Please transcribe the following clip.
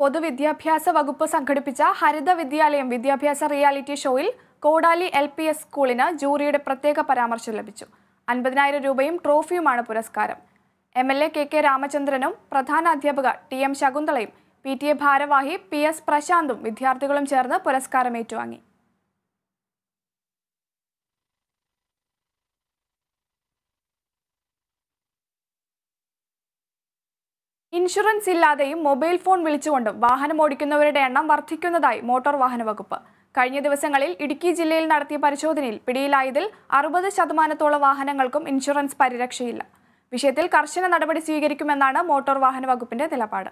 പൊതുവിദ്യാഭ്യാസ വകുപ്പ് സംഘടിപ്പിച്ച ഹരിത വിദ്യാലയം വിദ്യാഭ്യാസ റിയാലിറ്റി ഷോയിൽ കോടാലി എൽ പി എസ് സ്കൂളിന് ജൂറിയുടെ പ്രത്യേക പരാമർശം ലഭിച്ചു അൻപതിനായിരം രൂപയും ട്രോഫിയുമാണ് പുരസ്കാരം M L A K K രാമചന്ദ്രനും പ്രധാന അധ്യാപക ടി എം ശകുന്തളയും പി ടി എ ഭാരവാഹി പി എസ് പ്രശാന്തും വിദ്യാർത്ഥികളും ചേർന്ന് പുരസ്കാരം ഏറ്റുവാങ്ങി ഇൻഷുറൻസ് ഇല്ലാതെയും മൊബൈൽ ഫോൺ വിളിച്ചുകൊണ്ടും വാഹനം ഓടിക്കുന്നവരുടെ എണ്ണം വർദ്ധിക്കുന്നതായി മോട്ടോർ വാഹന വകുപ്പ് കഴിഞ്ഞ ദിവസങ്ങളിൽ ഇടുക്കി ജില്ലയിൽ നടത്തിയ പരിശോധനയിൽ പിടിയിലായതിൽ അറുപത് ശതമാനത്തോളം വാഹനങ്ങൾക്കും ഇൻഷുറൻസ് പരിരക്ഷയില്ല വിഷയത്തിൽ കർശന നടപടി സ്വീകരിക്കുമെന്നാണ് മോട്ടോർ വാഹന വകുപ്പിന്റെ നിലപാട്